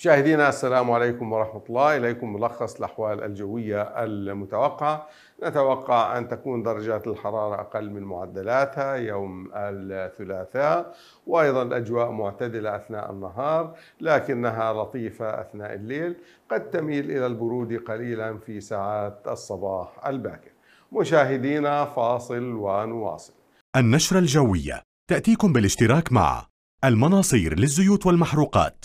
مشاهدينا السلام عليكم ورحمة الله إليكم ملخص الأحوال الجوية المتوقعة نتوقع أن تكون درجات الحرارة أقل من معدلاتها يوم الثلاثاء وأيضا الأجواء معتدلة أثناء النهار لكنها لطيفة أثناء الليل قد تميل إلى البرود قليلا في ساعات الصباح الباكر مشاهدينا فاصل ونواصل النشرة الجوية تأتيكم بالاشتراك مع المناصير للزيوت والمحروقات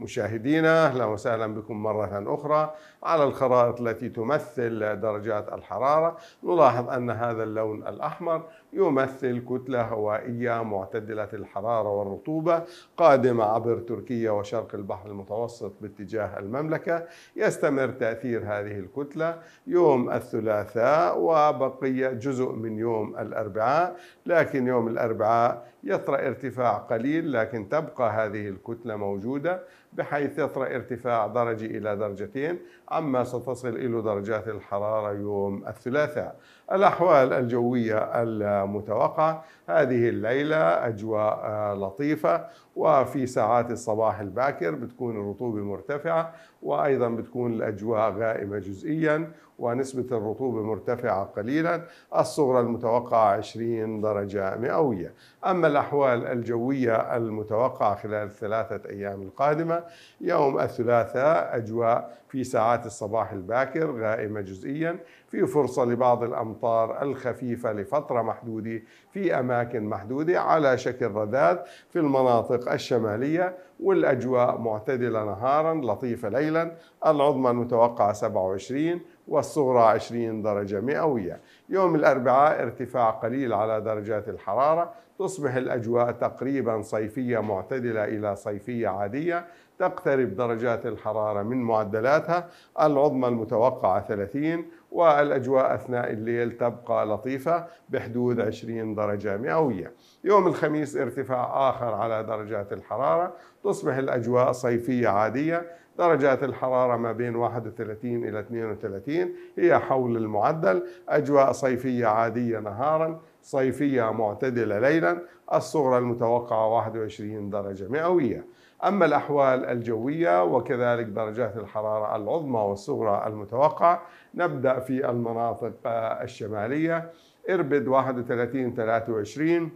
مشاهدينا اهلا وسهلا بكم مره اخرى على الخرائط التي تمثل درجات الحراره نلاحظ ان هذا اللون الاحمر يمثل كتله هوائيه معتدله الحراره والرطوبه قادمه عبر تركيا وشرق البحر المتوسط باتجاه المملكه يستمر تاثير هذه الكتله يوم الثلاثاء وبقيه جزء من يوم الاربعاء لكن يوم الاربعاء يطرا ارتفاع قليل لكن تبقى هذه الكتله موجوده بحيث يطرأ ارتفاع درجة إلى درجتين عما ستصل إلى درجات الحرارة يوم الثلاثاء الأحوال الجوية المتوقعة هذه الليلة أجواء آه، لطيفة وفي ساعات الصباح الباكر بتكون الرطوبة مرتفعة وايضا بتكون الاجواء غائمه جزئيا ونسبه الرطوبه مرتفعه قليلا الصغرى المتوقعه 20 درجه مئويه اما الاحوال الجويه المتوقعه خلال الثلاثه ايام القادمه يوم الثلاثاء اجواء في ساعات الصباح الباكر غائمه جزئيا في فرصة لبعض الأمطار الخفيفة لفترة محدودة في أماكن محدودة على شكل رذاذ في المناطق الشمالية والأجواء معتدلة نهارا لطيفة ليلا العظمى المتوقعة 27 والصغرى 20 درجة مئوية يوم الأربعاء ارتفاع قليل على درجات الحرارة تصبح الأجواء تقريبا صيفية معتدلة إلى صيفية عادية تقترب درجات الحرارة من معدلاتها العظمى المتوقعة 30 والأجواء أثناء الليل تبقى لطيفة بحدود 20 درجة مئوية يوم الخميس ارتفاع آخر على درجات الحرارة تصبح الأجواء صيفية عادية درجات الحرارة ما بين 31 إلى 32 هي حول المعدل أجواء صيفية عادية نهاراً صيفية معتدلة ليلا الصغرى المتوقعة 21 درجة مئوية أما الأحوال الجوية وكذلك درجات الحرارة العظمى والصغرى المتوقعة نبدأ في المناطق آه، الشمالية إربد 31 23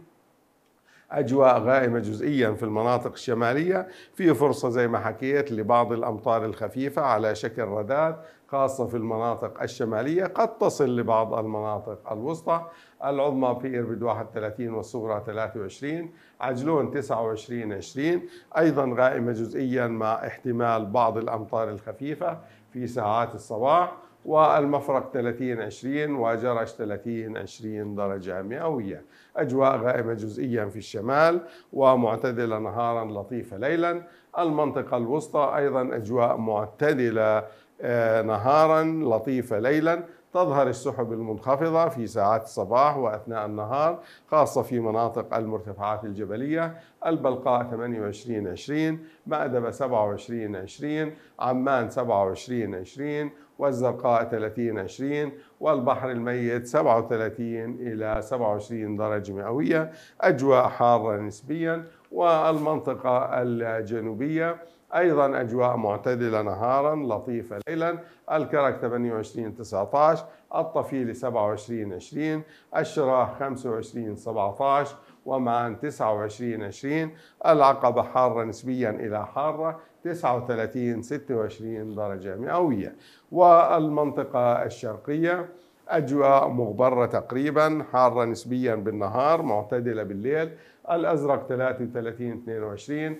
أجواء غائمة جزئيا في المناطق الشمالية في فرصة زي ما حكيت لبعض الأمطار الخفيفة على شكل رداد خاصة في المناطق الشمالية قد تصل لبعض المناطق الوسطى العظمى في إربد 31 والصغرى 23 عجلون 29 20 أيضا غائمة جزئيا مع احتمال بعض الأمطار الخفيفة في ساعات الصباح والمفرق 30 20 وجرش 30 20 درجة مئوية أجواء غائمة جزئيا في الشمال ومعتدلة نهارا لطيفة ليلا المنطقة الوسطى أيضا أجواء معتدلة آه، نهارا لطيفة ليلا تظهر السحب المنخفضة في ساعات الصباح وأثناء النهار خاصة في مناطق المرتفعات الجبلية البلقاء 28 20 مأدبة 27 20 عمان 27 20 والزرقاء 30 20 والبحر الميت 37 إلى 27 درجة مئوية أجواء حارة نسبيا والمنطقة الجنوبية أيضا أجواء معتدلة نهارا لطيفة ليلا الكرك 28 19 الطفيل 27 20 الشراح 25 17 ومع 29 20 العقبة حارة نسبيا إلى حارة 39 26 درجة مئوية والمنطقة الشرقية أجواء مغبرة تقريبا حارة نسبيا بالنهار معتدلة بالليل الأزرق 33 22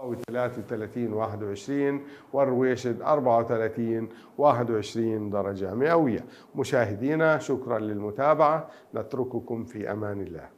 أو 33 21 والرويشد 34 21 درجة مئوية مشاهدينا شكرا للمتابعة نترككم في أمان الله